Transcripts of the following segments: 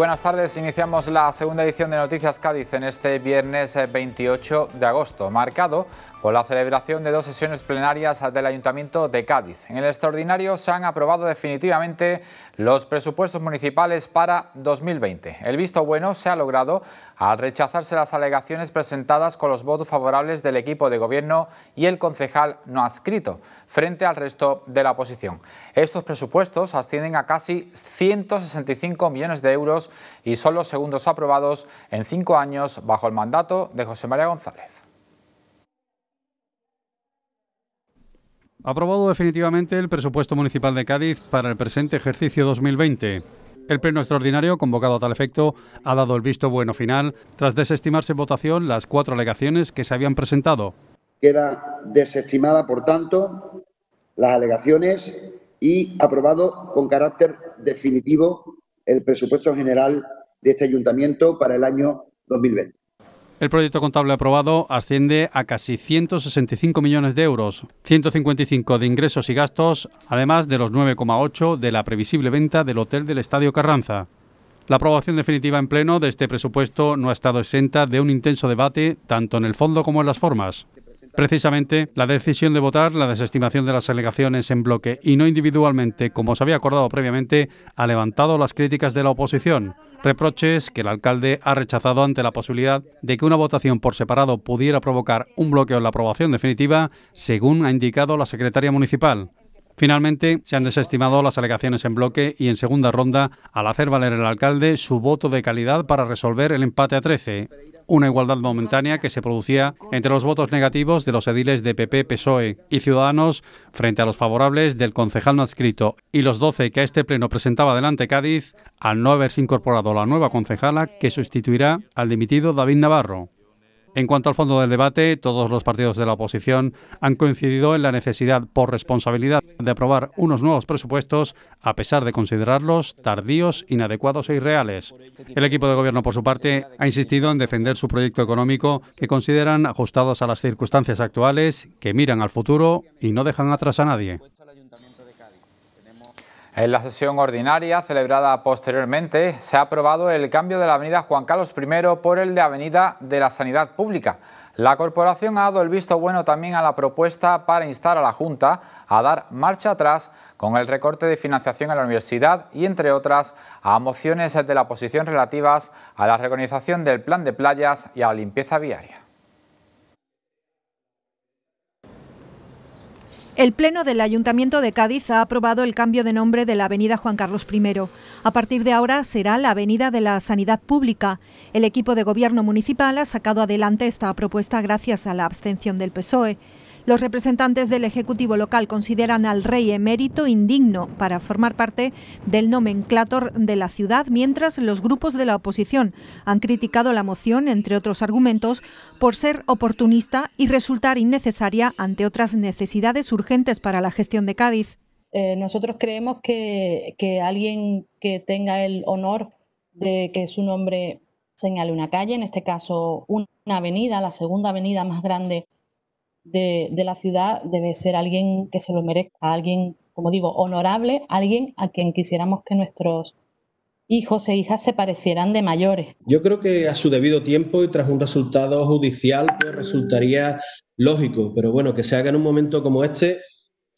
buenas tardes. Iniciamos la segunda edición de Noticias Cádiz en este viernes 28 eh, de agosto, marcado por la celebración de dos sesiones plenarias del Ayuntamiento de Cádiz. En el extraordinario se han aprobado definitivamente los presupuestos municipales para 2020. El visto bueno se ha logrado al rechazarse las alegaciones presentadas con los votos favorables del equipo de gobierno y el concejal no adscrito, frente al resto de la oposición. Estos presupuestos ascienden a casi 165 millones de euros y son los segundos aprobados en cinco años bajo el mandato de José María González. Aprobado definitivamente el presupuesto municipal de Cádiz para el presente ejercicio 2020. El Pleno Extraordinario, convocado a tal efecto, ha dado el visto bueno final tras desestimarse en votación las cuatro alegaciones que se habían presentado. Queda desestimada, por tanto, las alegaciones y aprobado con carácter definitivo el presupuesto general de este ayuntamiento para el año 2020. El proyecto contable aprobado asciende a casi 165 millones de euros, 155 de ingresos y gastos, además de los 9,8 de la previsible venta del hotel del Estadio Carranza. La aprobación definitiva en pleno de este presupuesto no ha estado exenta de un intenso debate tanto en el fondo como en las formas. Precisamente, la decisión de votar, la desestimación de las alegaciones en bloque y no individualmente, como se había acordado previamente, ha levantado las críticas de la oposición. Reproches que el alcalde ha rechazado ante la posibilidad de que una votación por separado pudiera provocar un bloqueo en la aprobación definitiva, según ha indicado la secretaria municipal. Finalmente, se han desestimado las alegaciones en bloque y en segunda ronda al hacer valer el alcalde su voto de calidad para resolver el empate a 13, una igualdad momentánea que se producía entre los votos negativos de los ediles de PP, PSOE y Ciudadanos frente a los favorables del concejal no adscrito y los 12 que a este pleno presentaba delante Cádiz al no haberse incorporado la nueva concejala que sustituirá al dimitido David Navarro. En cuanto al fondo del debate, todos los partidos de la oposición han coincidido en la necesidad, por responsabilidad, de aprobar unos nuevos presupuestos, a pesar de considerarlos tardíos, inadecuados e irreales. El equipo de gobierno, por su parte, ha insistido en defender su proyecto económico, que consideran ajustados a las circunstancias actuales, que miran al futuro y no dejan atrás a nadie. En la sesión ordinaria celebrada posteriormente se ha aprobado el cambio de la avenida Juan Carlos I por el de Avenida de la Sanidad Pública. La corporación ha dado el visto bueno también a la propuesta para instar a la Junta a dar marcha atrás con el recorte de financiación a la universidad y, entre otras, a mociones de la oposición relativas a la reorganización del plan de playas y a la limpieza viaria. El Pleno del Ayuntamiento de Cádiz ha aprobado el cambio de nombre de la Avenida Juan Carlos I. A partir de ahora será la Avenida de la Sanidad Pública. El equipo de gobierno municipal ha sacado adelante esta propuesta gracias a la abstención del PSOE. Los representantes del Ejecutivo local consideran al rey emérito indigno para formar parte del nomenclator de la ciudad, mientras los grupos de la oposición han criticado la moción, entre otros argumentos, por ser oportunista y resultar innecesaria ante otras necesidades urgentes para la gestión de Cádiz. Eh, nosotros creemos que, que alguien que tenga el honor de que su nombre señale una calle, en este caso una avenida, la segunda avenida más grande de, la ciudad debe ser alguien que se lo merezca, alguien, como digo, honorable, alguien a quien quisiéramos que nuestros hijos e hijas se parecieran de mayores. Yo creo que a su debido tiempo y tras un resultado judicial pues resultaría lógico, pero bueno, que se haga en un momento como este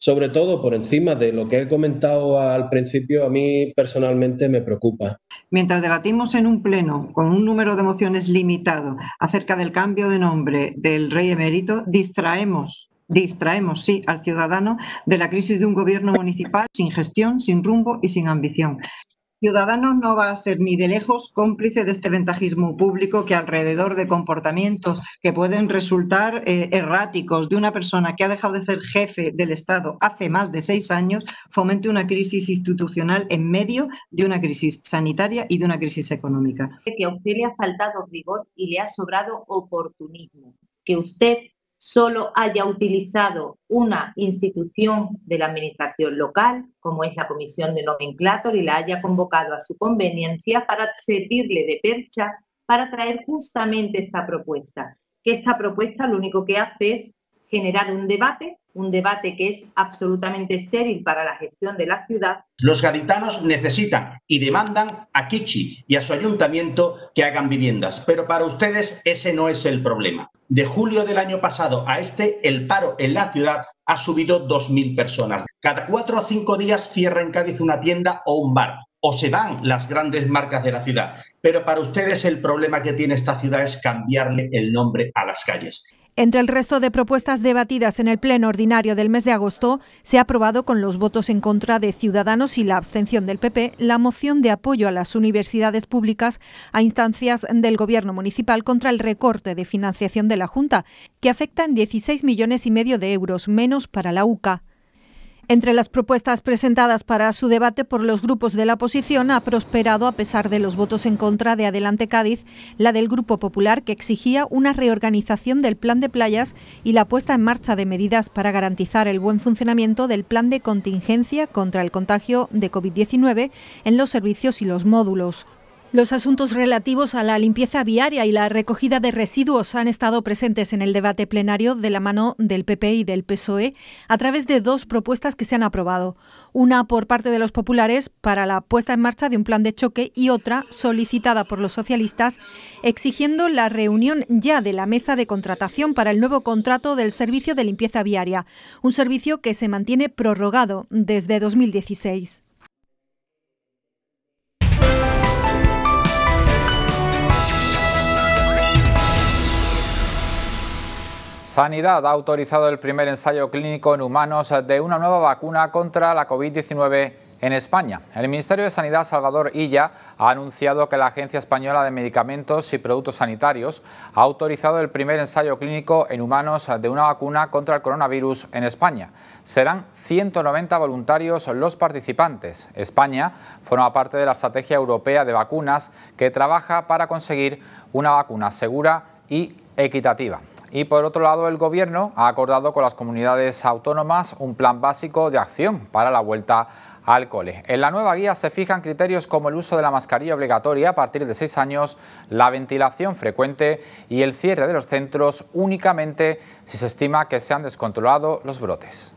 sobre todo por encima de lo que he comentado al principio, a mí personalmente me preocupa. Mientras debatimos en un pleno con un número de mociones limitado acerca del cambio de nombre del rey emérito, distraemos distraemos, sí, al ciudadano de la crisis de un gobierno municipal sin gestión, sin rumbo y sin ambición. Ciudadanos no va a ser ni de lejos cómplice de este ventajismo público que alrededor de comportamientos que pueden resultar eh, erráticos de una persona que ha dejado de ser jefe del Estado hace más de seis años fomente una crisis institucional en medio de una crisis sanitaria y de una crisis económica. Que a usted le ha faltado rigor y le ha sobrado oportunismo. Que usted solo haya utilizado una institución de la administración local, como es la Comisión de Nomenclator, y la haya convocado a su conveniencia para servirle de percha para traer justamente esta propuesta. Que esta propuesta lo único que hace es generar un debate, un debate que es absolutamente estéril para la gestión de la ciudad. Los gaditanos necesitan y demandan a Kichi y a su ayuntamiento que hagan viviendas, pero para ustedes ese no es el problema. De julio del año pasado a este, el paro en la ciudad ha subido 2.000 personas. Cada cuatro o cinco días cierra en Cádiz una tienda o un bar o se van las grandes marcas de la ciudad. Pero para ustedes el problema que tiene esta ciudad es cambiarle el nombre a las calles. Entre el resto de propuestas debatidas en el Pleno Ordinario del mes de agosto, se ha aprobado con los votos en contra de Ciudadanos y la abstención del PP la moción de apoyo a las universidades públicas a instancias del Gobierno municipal contra el recorte de financiación de la Junta, que afecta en 16 millones y medio de euros menos para la UCA. Entre las propuestas presentadas para su debate por los grupos de la oposición ha prosperado, a pesar de los votos en contra de Adelante Cádiz, la del Grupo Popular, que exigía una reorganización del plan de playas y la puesta en marcha de medidas para garantizar el buen funcionamiento del plan de contingencia contra el contagio de COVID-19 en los servicios y los módulos. Los asuntos relativos a la limpieza viaria y la recogida de residuos han estado presentes en el debate plenario de la mano del PP y del PSOE a través de dos propuestas que se han aprobado. Una por parte de los populares para la puesta en marcha de un plan de choque y otra solicitada por los socialistas exigiendo la reunión ya de la mesa de contratación para el nuevo contrato del servicio de limpieza viaria, un servicio que se mantiene prorrogado desde 2016. Sanidad ha autorizado el primer ensayo clínico en humanos de una nueva vacuna contra la COVID-19 en España. El Ministerio de Sanidad, Salvador Illa, ha anunciado que la Agencia Española de Medicamentos y Productos Sanitarios ha autorizado el primer ensayo clínico en humanos de una vacuna contra el coronavirus en España. Serán 190 voluntarios los participantes. España forma parte de la Estrategia Europea de Vacunas que trabaja para conseguir una vacuna segura y equitativa. Y por otro lado, el Gobierno ha acordado con las comunidades autónomas un plan básico de acción para la vuelta al cole. En la nueva guía se fijan criterios como el uso de la mascarilla obligatoria a partir de seis años, la ventilación frecuente y el cierre de los centros únicamente si se estima que se han descontrolado los brotes.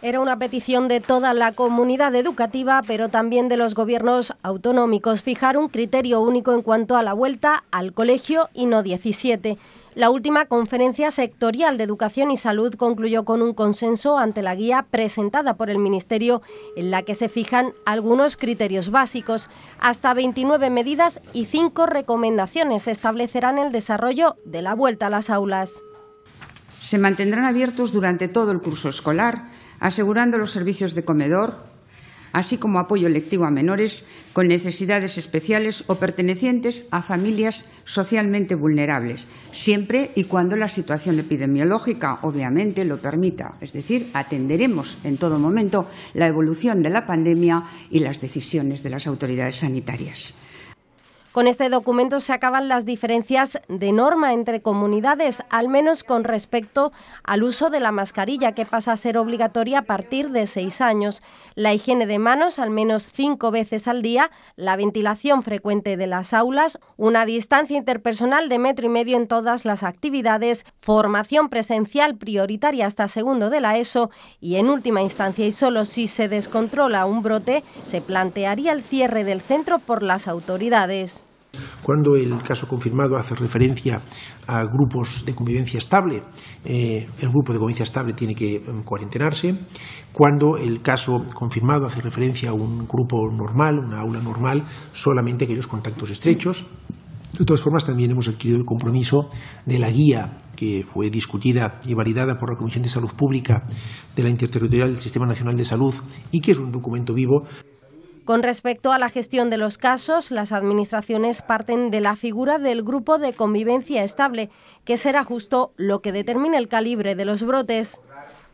Era una petición de toda la comunidad educativa, pero también de los gobiernos autonómicos, fijar un criterio único en cuanto a la vuelta al colegio y no 17. La última conferencia sectorial de Educación y Salud concluyó con un consenso ante la guía presentada por el Ministerio, en la que se fijan algunos criterios básicos. Hasta 29 medidas y 5 recomendaciones establecerán el desarrollo de la vuelta a las aulas. Se mantendrán abiertos durante todo el curso escolar asegurando los servicios de comedor, así como apoyo lectivo a menores con necesidades especiales o pertenecientes a familias socialmente vulnerables, siempre y cuando la situación epidemiológica, obviamente, lo permita. Es decir, atenderemos en todo momento la evolución de la pandemia y las decisiones de las autoridades sanitarias. Con este documento se acaban las diferencias de norma entre comunidades, al menos con respecto al uso de la mascarilla, que pasa a ser obligatoria a partir de seis años, la higiene de manos al menos cinco veces al día, la ventilación frecuente de las aulas, una distancia interpersonal de metro y medio en todas las actividades, formación presencial prioritaria hasta segundo de la ESO y en última instancia y solo si se descontrola un brote, se plantearía el cierre del centro por las autoridades. Cuando el caso confirmado hace referencia a grupos de convivencia estable, eh, el grupo de convivencia estable tiene que eh, cuarentenarse. Cuando el caso confirmado hace referencia a un grupo normal, una aula normal, solamente aquellos contactos estrechos. De todas formas, también hemos adquirido el compromiso de la guía que fue discutida y validada por la Comisión de Salud Pública de la Interterritorial del Sistema Nacional de Salud y que es un documento vivo con respecto a la gestión de los casos, las administraciones parten de la figura del grupo de convivencia estable, que será justo lo que determine el calibre de los brotes.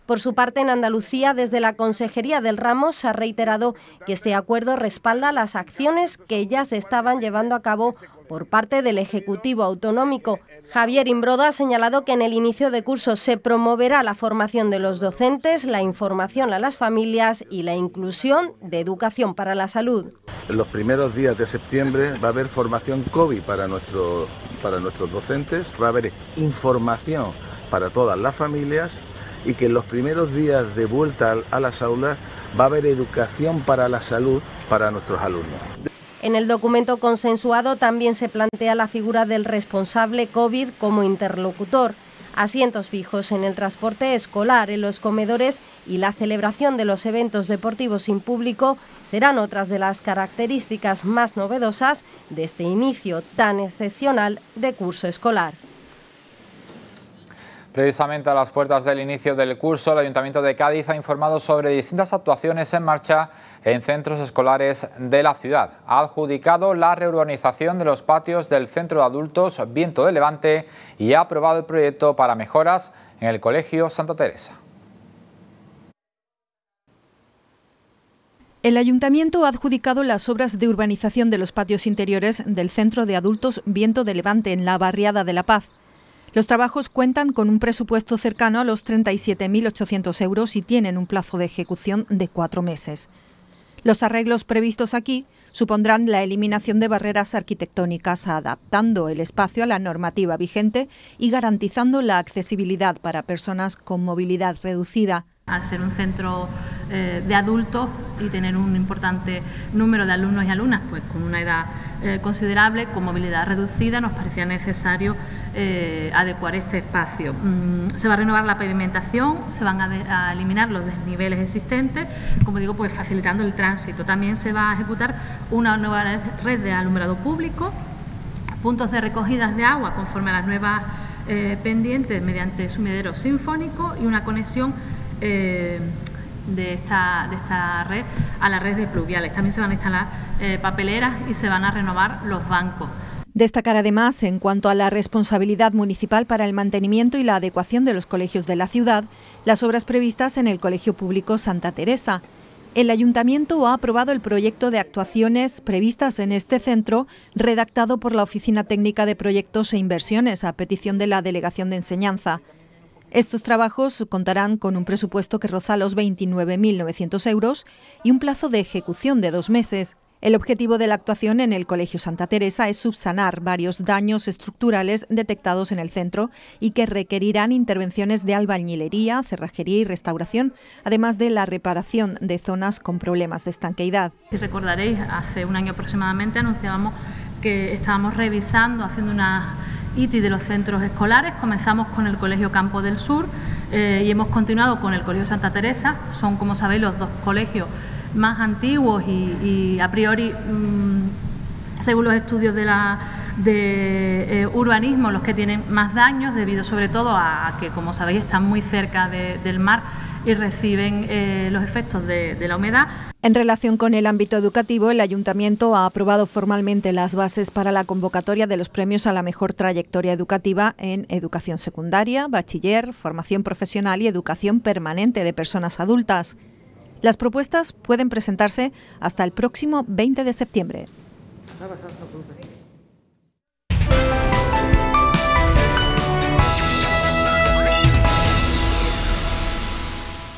Por su parte, en Andalucía, desde la Consejería del Ramo se ha reiterado que este acuerdo respalda las acciones que ya se estaban llevando a cabo por parte del Ejecutivo Autonómico. Javier Imbroda ha señalado que en el inicio de curso se promoverá la formación de los docentes, la información a las familias y la inclusión de educación para la salud. En los primeros días de septiembre va a haber formación COVID para nuestros docentes, va a haber información para todas las familias y que en los primeros días de vuelta a las aulas va a haber educación para la salud para nuestros alumnos. En el documento consensuado también se plantea la figura del responsable COVID como interlocutor, asientos fijos en el transporte escolar, en los comedores y la celebración de los eventos deportivos sin público serán otras de las características más novedosas de este inicio tan excepcional de curso escolar. Precisamente a las puertas del inicio del curso, el Ayuntamiento de Cádiz ha informado sobre distintas actuaciones en marcha en centros escolares de la ciudad. Ha adjudicado la reurbanización de los patios del Centro de Adultos Viento de Levante y ha aprobado el proyecto para mejoras en el Colegio Santa Teresa. El ayuntamiento ha adjudicado las obras de urbanización de los patios interiores del Centro de Adultos Viento de Levante en la Barriada de la Paz. Los trabajos cuentan con un presupuesto cercano a los 37.800 euros y tienen un plazo de ejecución de cuatro meses. Los arreglos previstos aquí supondrán la eliminación de barreras arquitectónicas, adaptando el espacio a la normativa vigente y garantizando la accesibilidad para personas con movilidad reducida. Al ser un centro eh, de adultos y tener un importante número de alumnos y alumnas, pues con una edad eh, considerable, con movilidad reducida, nos parecía necesario eh, adecuar este espacio. Mm, se va a renovar la pavimentación, se van a, eliminar los desniveles existentes, como digo, pues facilitando el tránsito. También se va a ejecutar una nueva red de alumbrado público, puntos de recogidas de agua conforme a las nuevas eh, pendientes mediante sumidero sinfónico y una conexión eh, de, esta, de esta red a la red de pluviales. También se van a instalar papeleras y se van a renovar los bancos. Destacar además, en cuanto a la responsabilidad municipal para el mantenimiento y la adecuación de los colegios de la ciudad, las obras previstas en el Colegio Público Santa Teresa. El Ayuntamiento ha aprobado el proyecto de actuaciones previstas en este centro, redactado por la Oficina Técnica de Proyectos e Inversiones a petición de la Delegación de Enseñanza. Estos trabajos contarán con un presupuesto que roza los 29.900 euros y un plazo de ejecución de dos meses. El objetivo de la actuación en el Colegio Santa Teresa es subsanar varios daños estructurales detectados en el centro y que requerirán intervenciones de albañilería, cerrajería y restauración, además de la reparación de zonas con problemas de estanqueidad. Si recordaréis, hace un año aproximadamente anunciábamos que estábamos revisando, haciendo una ITI de los centros escolares. Comenzamos con el Colegio Campo del Sur eh, y hemos continuado con el Colegio Santa Teresa. Son, como sabéis, los dos colegios más antiguos y, a priori, mm, según los estudios de la de eh, urbanismo los que tienen más daños debido sobre todo a que, como sabéis, están muy cerca del mar y reciben eh, los efectos de, de la humedad. En relación con el ámbito educativo, el Ayuntamiento ha aprobado formalmente las bases para la convocatoria de los premios a la mejor trayectoria educativa en educación secundaria, bachiller, formación profesional y educación permanente de personas adultas. Las propuestas pueden presentarse hasta el próximo 20 de septiembre.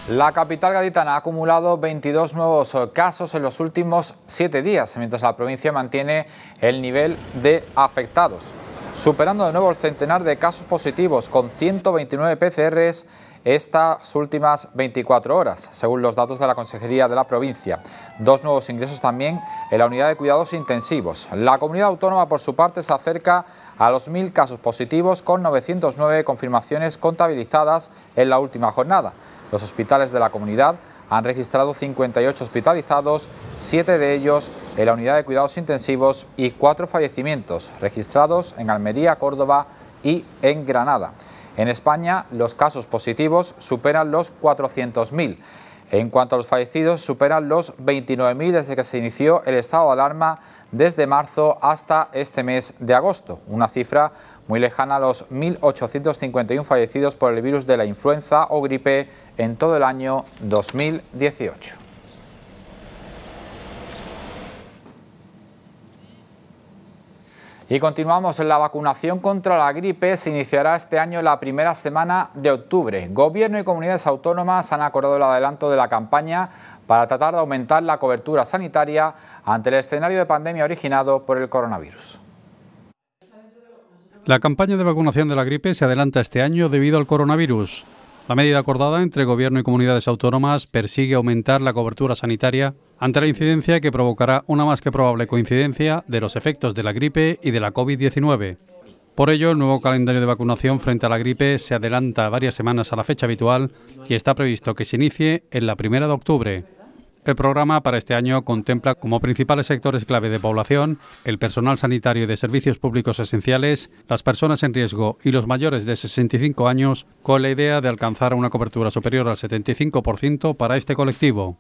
La capital gaditana ha acumulado 22 nuevos casos en los últimos 7 días, mientras la provincia mantiene el nivel de afectados, superando de nuevo el centenar de casos positivos con 129 PCRs estas últimas 24 horas, según los datos de la Consejería de la provincia. Dos nuevos ingresos también en la unidad de cuidados intensivos. La comunidad autónoma, por su parte, se acerca a los mil casos positivos con 909 confirmaciones contabilizadas en la última jornada. Los hospitales de la comunidad han registrado 58 hospitalizados, ...siete de ellos en la unidad de cuidados intensivos y cuatro fallecimientos registrados en Almería, Córdoba y en Granada. En España, los casos positivos superan los 400.000. En cuanto a los fallecidos, superan los 29.000 desde que se inició el estado de alarma desde marzo hasta este mes de agosto, una cifra muy lejana a los 1.851 fallecidos por el virus de la influenza o gripe en todo el año 2018. Y continuamos en la vacunación contra la gripe. Se iniciará este año la primera semana de octubre. Gobierno y comunidades autónomas han acordado el adelanto de la campaña para tratar de aumentar la cobertura sanitaria ante el escenario de pandemia originado por el coronavirus. La campaña de vacunación de la gripe se adelanta este año debido al coronavirus. La medida acordada entre Gobierno y comunidades autónomas persigue aumentar la cobertura sanitaria ante la incidencia que provocará una más que probable coincidencia de los efectos de la gripe y de la COVID-19. Por ello, el nuevo calendario de vacunación frente a la gripe se adelanta varias semanas a la fecha habitual y está previsto que se inicie en la primera de octubre. El programa para este año contempla como principales sectores clave de población el personal sanitario y de servicios públicos esenciales, las personas en riesgo y los mayores de 65 años, con la idea de alcanzar una cobertura superior al 75% para este colectivo.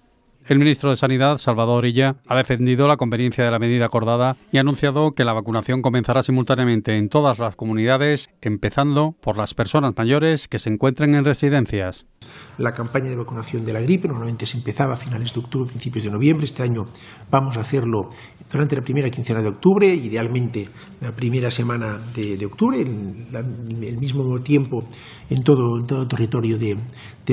El ministro de Sanidad, Salvador Illa, ha defendido la conveniencia de la medida acordada y ha anunciado que la vacunación comenzará simultáneamente en todas las comunidades, empezando por las personas mayores que se encuentren en residencias. La campaña de vacunación de la gripe normalmente se empezaba a finales de octubre, principios de noviembre. Este año vamos a hacerlo durante la primera quincena de octubre, idealmente la primera semana de, octubre, el, mismo tiempo en todo, todo el territorio de,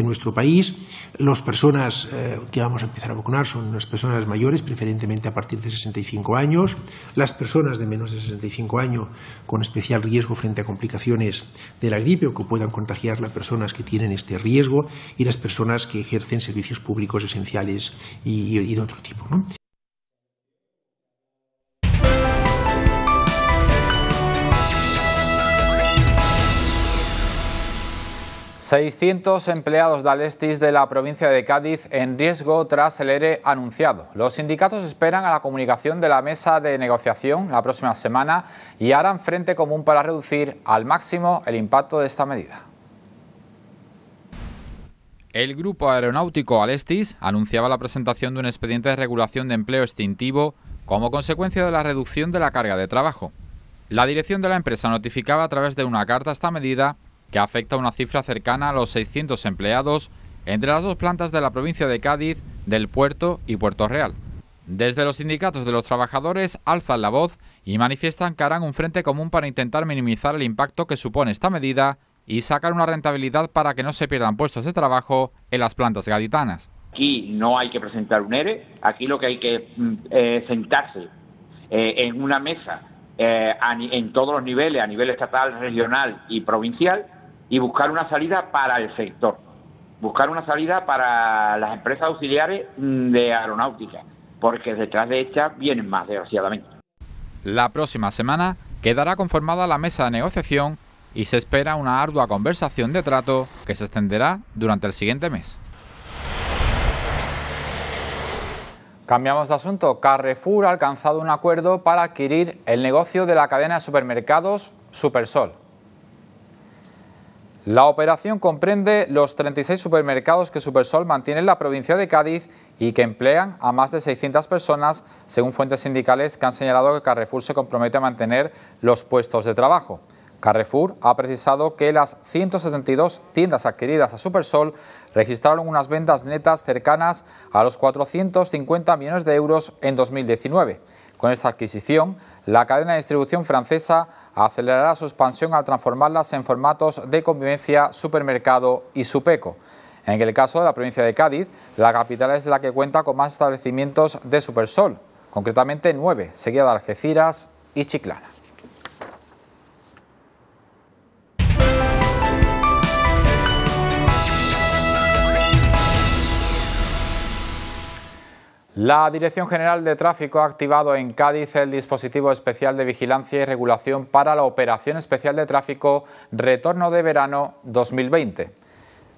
nuestro país. Las personas eh, que vamos a empezar a vacunar son las personas mayores, preferentemente a partir de 65 años, las personas de menos de 65 años con especial riesgo frente a complicaciones de la gripe o que puedan contagiar las personas que tienen este riesgo y las personas que ejercen servicios públicos esenciales y, de otro tipo. 600 empleados de Alestis de la provincia de Cádiz en riesgo tras el ERE e anunciado. Los sindicatos esperan a la comunicación de la mesa de negociación la próxima semana y harán frente común para reducir al máximo el impacto de esta medida. El grupo aeronáutico Alestis anunciaba la presentación de un expediente de regulación de empleo extintivo como consecuencia de la reducción de la carga de trabajo. La dirección de la empresa notificaba a través de una carta esta medida que afecta a una cifra cercana a los 600 empleados entre las dos plantas de la provincia de Cádiz, del puerto y Puerto Real. Desde los sindicatos de los trabajadores alzan la voz y manifiestan que harán un frente común para intentar minimizar el impacto que supone esta medida y sacar una rentabilidad para que no se pierdan puestos de trabajo en las plantas gaditanas. Aquí no hay que presentar un ERE, aquí lo que hay que mm, eh, sentarse eh, en una mesa eh, en todos los niveles, a nivel estatal, regional y provincial, y buscar una salida para el sector, buscar una salida para las empresas auxiliares mm, de aeronáutica, porque detrás de estas vienen más, desgraciadamente. La próxima semana quedará conformada la mesa de negociación y se espera una ardua conversación de trato que se extenderá durante el siguiente mes. Cambiamos de asunto. Carrefour ha alcanzado un acuerdo para adquirir el negocio de la cadena de supermercados Supersol. La operación comprende los 36 supermercados que Supersol mantiene en la provincia de Cádiz y que emplean a más de 600 personas, según fuentes sindicales que han señalado que Carrefour se compromete a mantener los puestos de trabajo. Carrefour ha precisado que las 172 tiendas adquiridas a Supersol registraron unas ventas netas cercanas a los 450 millones de euros en 2019. Con esta adquisición, la cadena de distribución francesa acelerará su expansión al transformarlas en formatos de convivencia, supermercado y supeco. En el caso de la provincia de Cádiz, la capital es la que cuenta con más establecimientos de Supersol, concretamente nueve, seguida de Algeciras y Chiclana. La Dirección General de Tráfico ha activado en Cádiz el dispositivo especial de vigilancia y regulación para la Operación Especial de Tráfico Retorno de Verano 2020.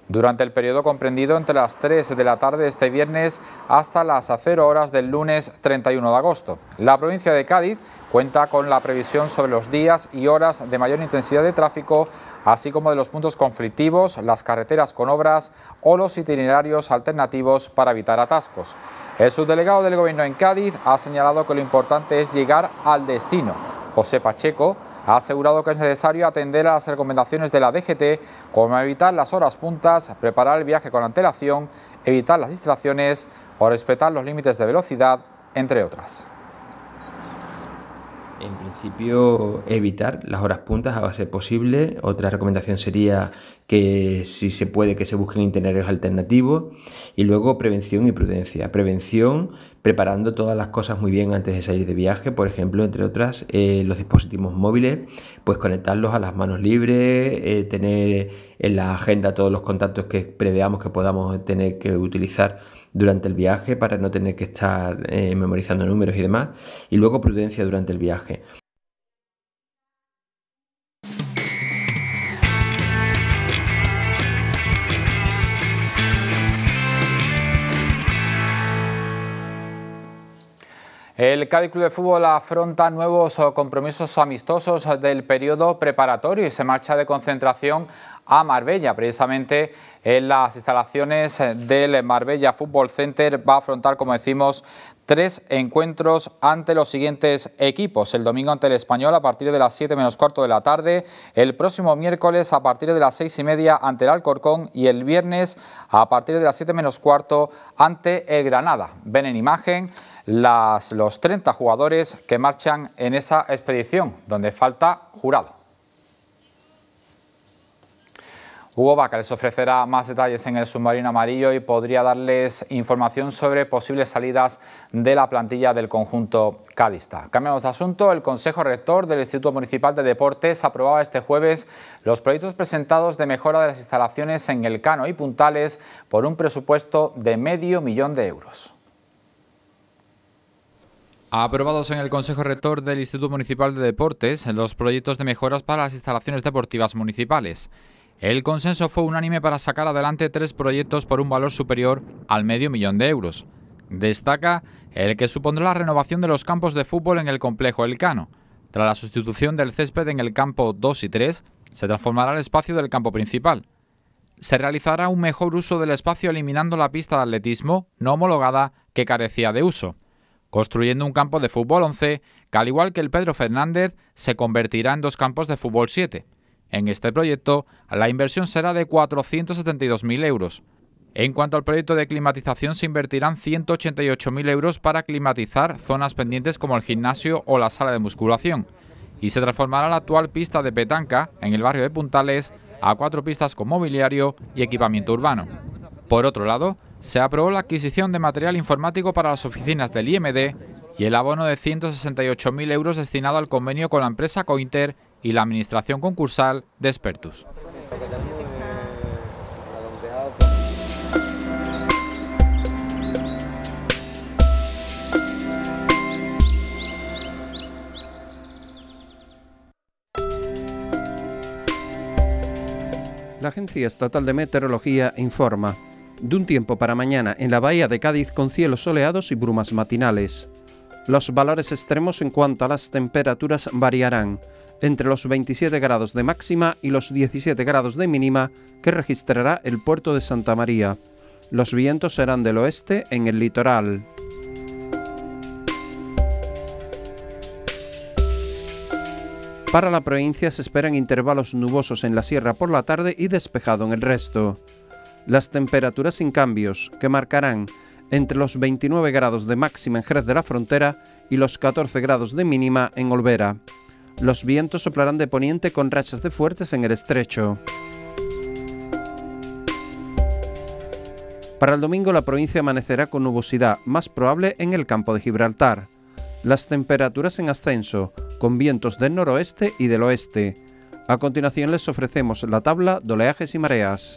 Durante el periodo comprendido entre las 3 de la tarde este viernes hasta las 0 horas del lunes 31 de agosto, la provincia de Cádiz cuenta con la previsión sobre los días y horas de mayor intensidad de tráfico así como de los puntos conflictivos, las carreteras con obras o los itinerarios alternativos para evitar atascos. El subdelegado del Gobierno en Cádiz ha señalado que lo importante es llegar al destino. José Pacheco ha asegurado que es necesario atender a las recomendaciones de la DGT, como evitar las horas puntas, preparar el viaje con antelación, evitar las distracciones o respetar los límites de velocidad, entre otras. En principio, evitar las horas puntas a ser posible. Otra recomendación sería que si se puede que se busquen itinerarios alternativos y luego prevención y prudencia. Prevención preparando todas las cosas muy bien antes de salir de viaje, por ejemplo, entre otras, eh, los dispositivos móviles, pues conectarlos a las manos libres, eh, tener en la agenda todos los contactos que preveamos que podamos tener que utilizar durante el viaje para no tener que estar eh, memorizando números y demás. Y luego prudencia durante el viaje. El Cádiz Club de Fútbol afronta nuevos compromisos amistosos del periodo preparatorio y se marcha de concentración a Marbella. Precisamente en las instalaciones del Marbella Fútbol Center va a afrontar, como decimos, tres encuentros ante los siguientes equipos. El domingo ante el Español a partir de las 7 menos cuarto de la tarde, el próximo miércoles a partir de las 6 y media ante el Alcorcón y el viernes a partir de las 7 menos cuarto ante el Granada. Ven en imagen los 30 jugadores que marchan en esa expedición, donde falta jurado. Hugo Vaca les ofrecerá más detalles en el submarino amarillo y podría darles información sobre posibles salidas de la plantilla del conjunto cadista. Cambiamos de asunto. El Consejo Rector del Instituto Municipal de Deportes aprobaba este jueves los proyectos presentados de mejora de las instalaciones en El Cano y Puntales por un presupuesto de medio millón de euros. Aprobados en el Consejo Rector del Instituto Municipal de Deportes los proyectos de mejoras para las instalaciones deportivas municipales. El consenso fue unánime para sacar adelante tres proyectos por un valor superior al medio millón de euros. Destaca el que supondrá la renovación de los campos de fútbol en el complejo Elcano. Tras la sustitución del césped en el campo 2 y 3, se transformará el espacio del campo principal. Se realizará un mejor uso del espacio eliminando la pista de atletismo no homologada que carecía de uso construyendo un campo de fútbol 11 que al igual que el Pedro Fernández se convertirá en dos campos de fútbol 7. En este proyecto la inversión será de 472.000 euros. En cuanto al proyecto de climatización se invertirán 188.000 euros para climatizar zonas pendientes como el gimnasio o la sala de musculación y se transformará la actual pista de petanca en el barrio de Puntales a cuatro pistas con mobiliario y equipamiento urbano. Por otro lado, se aprobó la adquisición de material informático para las oficinas del IMD y el abono de 168.000 euros destinado al convenio con la empresa Cointer y la administración concursal de Expertus. La Agencia Estatal de Meteorología informa de un tiempo para mañana en la bahía de Cádiz con cielos soleados y brumas matinales. Los valores extremos en cuanto a las temperaturas variarán entre los 27 grados de máxima y los 17 grados de mínima que registrará el puerto de Santa María. Los vientos serán del oeste en el litoral. Para la provincia se esperan intervalos nubosos en la sierra por la tarde y despejado en el resto las temperaturas sin cambios, que marcarán entre los 29 grados de máxima en Jerez de la Frontera y los 14 grados de mínima en Olvera. Los vientos soplarán de poniente con rachas de fuertes en el estrecho. Para el domingo la provincia amanecerá con nubosidad más probable en el campo de Gibraltar. Las temperaturas en ascenso, con vientos del noroeste y del oeste. A continuación les ofrecemos la tabla de oleajes y mareas.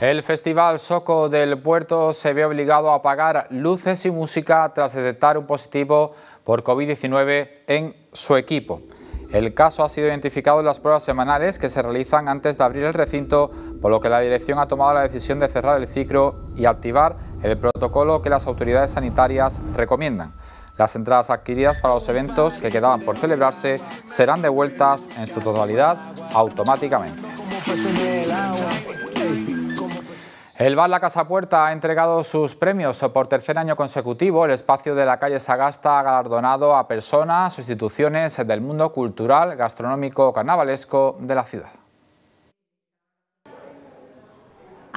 El Festival Soco del Puerto se ve obligado a apagar luces y música tras detectar un positivo por COVID-19 en su equipo. El caso ha sido identificado en las pruebas semanales que se realizan antes de abrir el recinto, por lo que la dirección ha tomado la decisión de cerrar el ciclo y activar el protocolo que las autoridades sanitarias recomiendan. Las entradas adquiridas para los eventos que quedaban por celebrarse serán devueltas en su totalidad automáticamente. El bar La Casa Puerta ha entregado sus premios por tercer año consecutivo. El espacio de la calle Sagasta ha galardonado a personas, instituciones del mundo cultural, gastronómico, carnavalesco de la ciudad.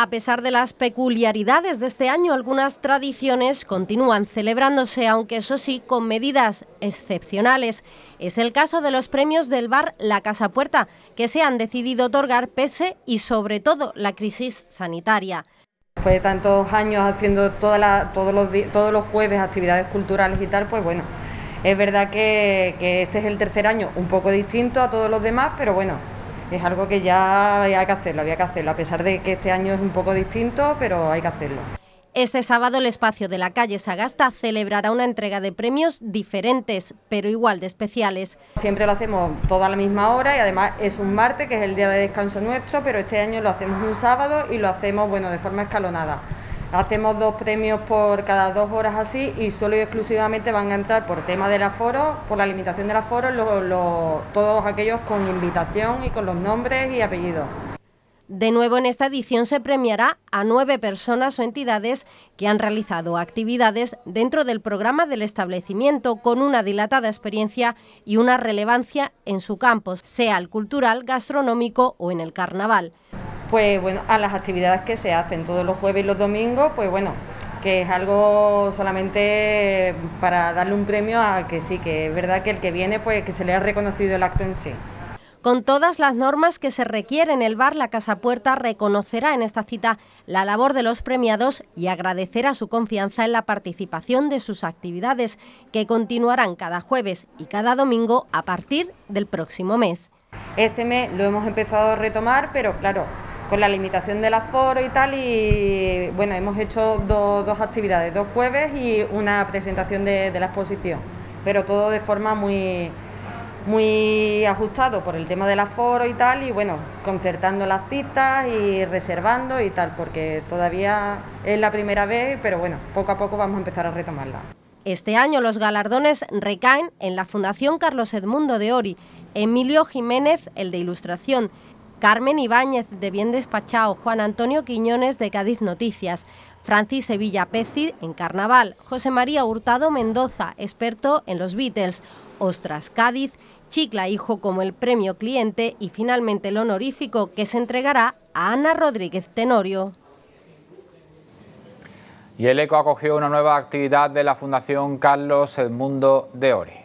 A pesar de las peculiaridades de este año, algunas tradiciones continúan celebrándose, aunque eso sí, con medidas excepcionales. Es el caso de los premios del bar La Casa Puerta, que se han decidido otorgar pese y sobre todo la crisis sanitaria. Después de tantos años haciendo todos, los, todos los jueves actividades culturales y tal, pues bueno, es verdad que este es el tercer año, un poco distinto a todos los demás, pero bueno, es algo que ya había que hacerlo, había que hacerlo, a pesar de que este año es un poco distinto, pero hay que hacerlo. Este sábado el espacio de la calle Sagasta celebrará una entrega de premios diferentes, pero igual de especiales. Siempre lo hacemos toda la misma hora y además es un martes, que es el día de descanso nuestro, pero este año lo hacemos un sábado y lo hacemos bueno de forma escalonada. Hacemos dos premios por cada dos horas así y solo y exclusivamente van a entrar por tema del aforo, por la limitación del aforo, foro... todos aquellos con invitación y con los nombres y apellidos. De nuevo, en esta edición se premiará a nueve personas o entidades que han realizado actividades dentro del programa del establecimiento con una dilatada experiencia y una relevancia en su campo, sea el cultural, gastronómico o en el carnaval pues bueno, a las actividades que se hacen todos los jueves y los domingos, pues bueno, que es algo solamente para darle un premio a que sí, que es verdad que el que viene, pues que se le ha reconocido el acto en sí. Con todas las normas que se requieren, el bar La Casa Puerta reconocerá en esta cita la labor de los premiados y agradecerá su confianza en la participación de sus actividades, que continuarán cada jueves y cada domingo a partir del próximo mes. Este mes lo hemos empezado a retomar, pero claro, con la limitación del aforo y tal. Y bueno, hemos hecho dos actividades, dos jueves y una presentación de, de, la exposición, pero todo de forma muy, muy ajustado por el tema del aforo y tal. Y bueno, concertando las citas y reservando y tal, porque todavía es la primera vez, pero bueno, poco a poco vamos a empezar a retomarla. Este año los galardones recaen en la Fundación Carlos Edmundo de Ori, Emilio Jiménez, el de Ilustración, Carmen Ibáñez de Bien Despachado, Juan Antonio Quiñones de Cádiz Noticias, Francis Sevilla Peci en Carnaval, José María Hurtado Mendoza, experto en los Beatles, Ostras Cádiz, Chicla Hijo como el premio cliente y finalmente el honorífico que se entregará a Ana Rodríguez Tenorio. Y el ECO acogió una nueva actividad de la Fundación Carlos Edmundo de Ori.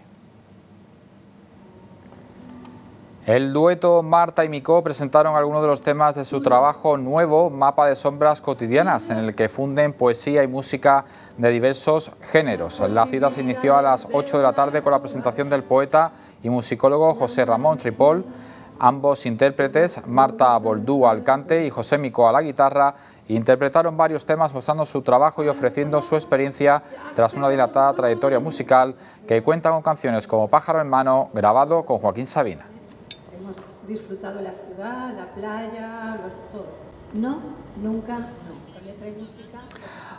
El dueto Marta y Mico presentaron algunos de los temas de su trabajo nuevo, Mapa de Sombras Cotidianas, en el que funden poesía y música de diversos géneros. La cita se inició a las 8 de la tarde con la presentación del poeta y musicólogo José Ramón Tripol. Ambos intérpretes, Marta Boldú al cante y José Mico a la guitarra, interpretaron varios temas mostrando su trabajo y ofreciendo su experiencia tras una dilatada trayectoria musical que cuenta con canciones como Pájaro en mano, grabado con Joaquín Sabina disfrutado la ciudad, la playa, todo. No, nunca,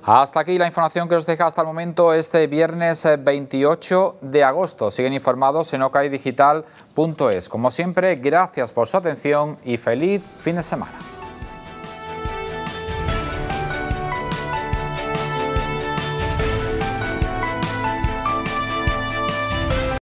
Hasta aquí la información que os deja hasta el momento este viernes 28 eh, de agosto. Siguen informados en okaidigital.es. Como siempre, gracias por su atención y feliz fin de semana.